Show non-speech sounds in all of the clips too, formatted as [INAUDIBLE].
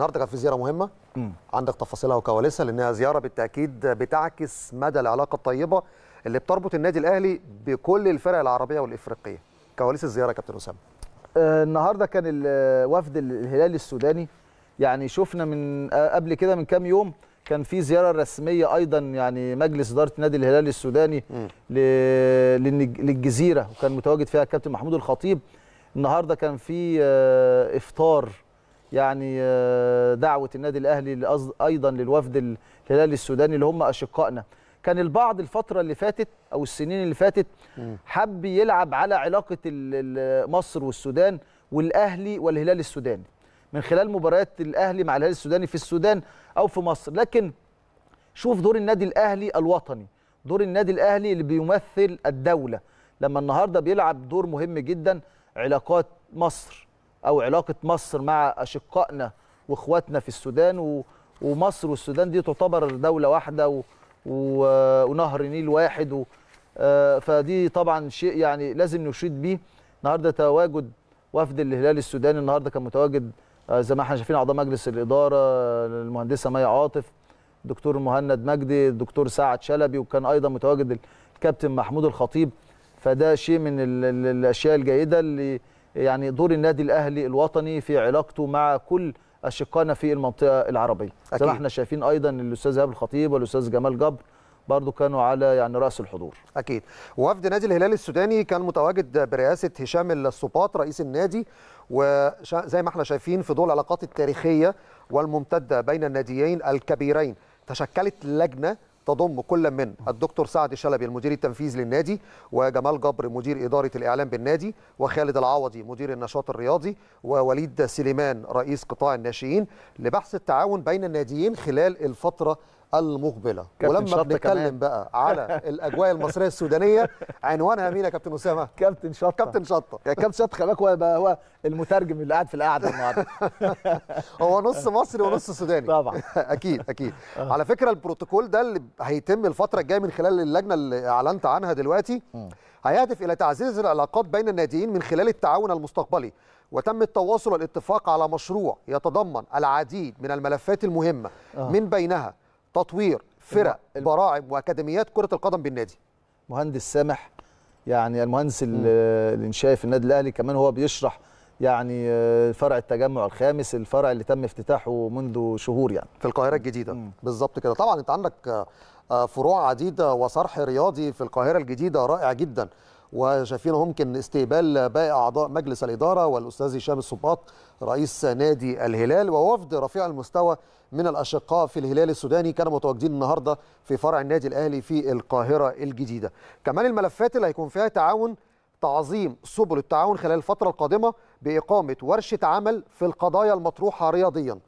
النهارده كان في زياره مهمه مم. عندك تفاصيلها وكواليسها لانها زياره بالتاكيد بتعكس مدى العلاقه الطيبه اللي بتربط النادي الاهلي بكل الفرق العربيه والافريقيه كواليس الزياره يا كابتن اسامه آه النهارده كان آه، وفد الهلال السوداني يعني شفنا من آه قبل كده من كام يوم كان في زياره رسميه ايضا يعني مجلس اداره نادي الهلال السوداني للجزيره وكان متواجد فيها الكابتن محمود الخطيب النهارده كان في آه افطار يعني آه، دعوه النادي الاهلي ايضا للوفد الهلال السوداني اللي هم اشقائنا كان البعض الفتره اللي فاتت او السنين اللي فاتت حب يلعب على علاقه مصر والسودان والاهلي والهلال السوداني من خلال مباريات الاهلي مع الهلال السوداني في السودان او في مصر لكن شوف دور النادي الاهلي الوطني دور النادي الاهلي اللي بيمثل الدوله لما النهارده بيلعب دور مهم جدا علاقات مصر او علاقه مصر مع اشقائنا واخواتنا في السودان ومصر والسودان دي تعتبر دوله واحده ونهر نيل واحد آه، فدي طبعا شيء يعني لازم نشيد بيه النهارده تواجد وفد الهلال السوداني النهارده كان متواجد آه، زي ما احنا شايفين اعضاء مجلس الاداره المهندسه مي عاطف الدكتور مهند مجدي الدكتور سعد شلبي وكان ايضا متواجد الكابتن محمود الخطيب فده شيء من الاشياء الجيده اللي يعني دور النادي الاهلي الوطني في علاقته مع كل اشقائنا في المنطقه العربيه زي ما احنا شايفين ايضا الاستاذ ايهاب الخطيب والاستاذ جمال جبر برضه كانوا على يعني راس الحضور اكيد وفد نادي الهلال السوداني كان متواجد برئاسه هشام السباط رئيس النادي وزي ما احنا شايفين في ضوء العلاقات التاريخيه والممتده بين الناديين الكبيرين تشكلت لجنه تضم كل من الدكتور سعد شلبي المدير التنفيذي للنادي وجمال جبر مدير إدارة الإعلام بالنادي وخالد العوضي مدير النشاط الرياضي ووليد سليمان رئيس قطاع الناشئين لبحث التعاون بين الناديين خلال الفترة المقبله ولما بنتكلم بقى على [LAUGHS] الاجواء المصريه السودانيه عنوانها مين يا كابتن اسامه كابتن شطه كابتن شطه يا كابتن شطه خلي هو هو المترجم اللي قاعد في القعده النهارده [LAUGHS] هو نص مصري ونص سوداني طبعا [LAUGHS] اكيد اكيد أه. على فكره البروتوكول ده اللي هيتم الفتره الجايه من خلال اللجنه اللي اعلنت عنها دلوقتي هيهدف الى تعزيز العلاقات بين الناديين من خلال التعاون المستقبلي وتم التواصل والاتفاق على مشروع يتضمن العديد من الملفات المهمه آه. من بينها تطوير فرق البراعم واكاديميات كره القدم بالنادي مهندس سامح يعني المهندس الانشائي في النادي الاهلي كمان هو بيشرح يعني آه، فرع التجمع الخامس الفرع اللي تم افتتاحه منذ شهور يعني في القاهره الجديده بالظبط كده طبعا انت عندك آه، آه، فروع عديده وصرح رياضي في القاهره الجديده رائع جدا وشايفين ممكن استقبال باقي اعضاء مجلس الاداره والاستاذ هشام الصباط رئيس نادي الهلال ووفد رفيع المستوى من الاشقاء في الهلال السوداني كانوا متواجدين النهارده في فرع النادي الاهلي في القاهره الجديده. كمان الملفات اللي هيكون فيها تعاون تعظيم سبل التعاون خلال الفتره القادمه باقامه ورشه عمل في القضايا المطروحه رياضيا.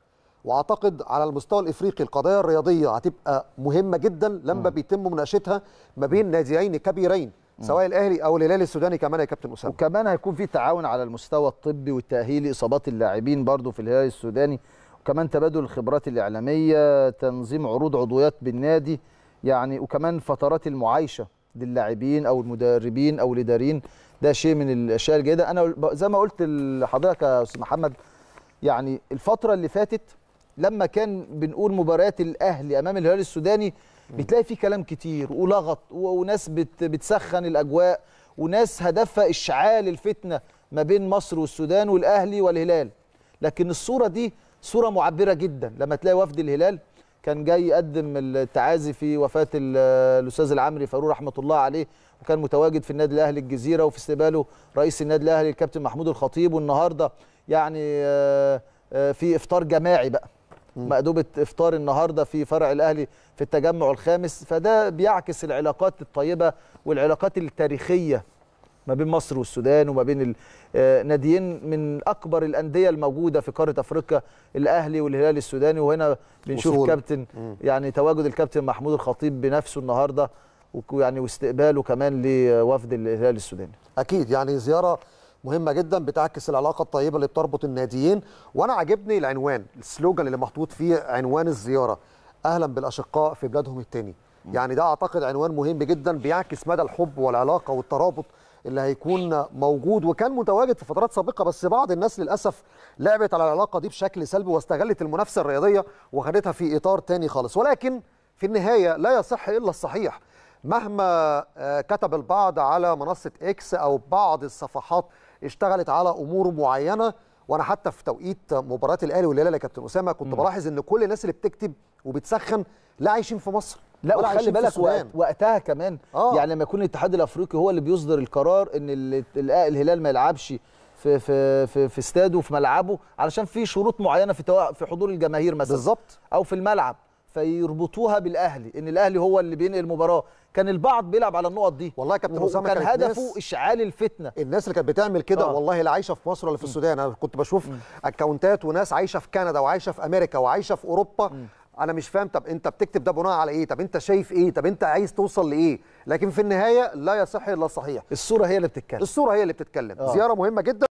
واعتقد على المستوى الافريقي القضايا الرياضيه هتبقى مهمه جدا لما بيتم مناقشتها ما بين ناديين كبيرين سواء الاهلي او الهلال السوداني كمان يا كابتن اسامه وكمان هيكون في تعاون على المستوى الطبي والتاهيلي اصابات اللاعبين برضو في الهلال السوداني وكمان تبادل الخبرات الاعلاميه تنظيم عروض عضويات بالنادي يعني وكمان فترات المعايشه للاعبين او المدربين او الاداريين ده شيء من الاشياء الجيده انا زي ما قلت لحضرتك يا استاذ محمد يعني الفتره اللي فاتت لما كان بنقول مباريات الاهلي امام الهلال السوداني بتلاقي في كلام كتير ولغط وناس بتسخن الاجواء وناس هدفها اشعال الفتنه ما بين مصر والسودان والاهلي والهلال لكن الصوره دي صوره معبره جدا لما تلاقي وفد الهلال كان جاي يقدم التعازي في وفاه الاستاذ العمري فاروق رحمه الله عليه وكان متواجد في النادي الاهلي الجزيره وفي استقباله رئيس النادي الاهلي الكابتن محمود الخطيب والنهارده يعني آه، آه، في افطار جماعي بقى مأدوبة إفطار النهاردة في فرع الأهلي في التجمع الخامس فده بيعكس العلاقات الطيبة والعلاقات التاريخية ما بين مصر والسودان وما بين آه، ناديين من اكبر الانديه الموجوده في قاره افريقيا الاهلي والهلال السوداني وهنا بنشوف وصول. كابتن يعني تواجد الكابتن محمود الخطيب بنفسه النهارده ويعني واستقباله كمان لوفد الهلال السوداني اكيد يعني زياره مهمه جدا بتعكس العلاقه الطيبه اللي بتربط الناديين وانا عاجبني العنوان السلوجان اللي محطوط فيه عنوان الزياره اهلا بالاشقاء في بلادهم التاني يعني ده اعتقد عنوان مهم جدا بيعكس مدى الحب والعلاقه والترابط اللي هيكون موجود وكان متواجد في فترات سابقه بس بعض الناس للاسف لعبت على العلاقه دي بشكل سلبي واستغلت المنافسه الرياضيه وخدتها في اطار تاني خالص ولكن في النهايه لا يصح الا الصحيح مهما آه، كتب البعض على منصه اكس او بعض الصفحات اشتغلت على امور معينه وانا حتى في توقيت مباراه الاهلي والهلال يا كابتن اسامه كنت بلاحظ ان كل الناس اللي بتكتب وبتسخن لا عايشين في مصر لا وخلي بالك وقت وقتها كمان آه. يعني لما يكون الاتحاد الافريقي هو اللي بيصدر القرار ان الهلال ما يلعبش في في في في استاده وفي ملعبه علشان في شروط معينه في في حضور الجماهير مثلا بالظبط او في الملعب فيربطوها بالاهلي ان الاهلي هو اللي بينقل المباراه كان البعض بيلعب على النقط دي والله يا كابتن اسامه كان هدفه اشعال الفتنه الناس اللي كانت بتعمل كده آه. والله لا عايشه في مصر ولا في السودان انا كنت بشوف م. اكونتات وناس عايشه في كندا وعايشه في امريكا وعايشه في اوروبا م. انا مش فاهم طب انت بتكتب ده بناء على ايه طب انت شايف ايه طب انت عايز توصل لايه لكن في النهايه لا يصح الا الصحيح الصوره هي اللي بتتكلم الصوره هي اللي بتتكلم آه. زياره مهمه جدا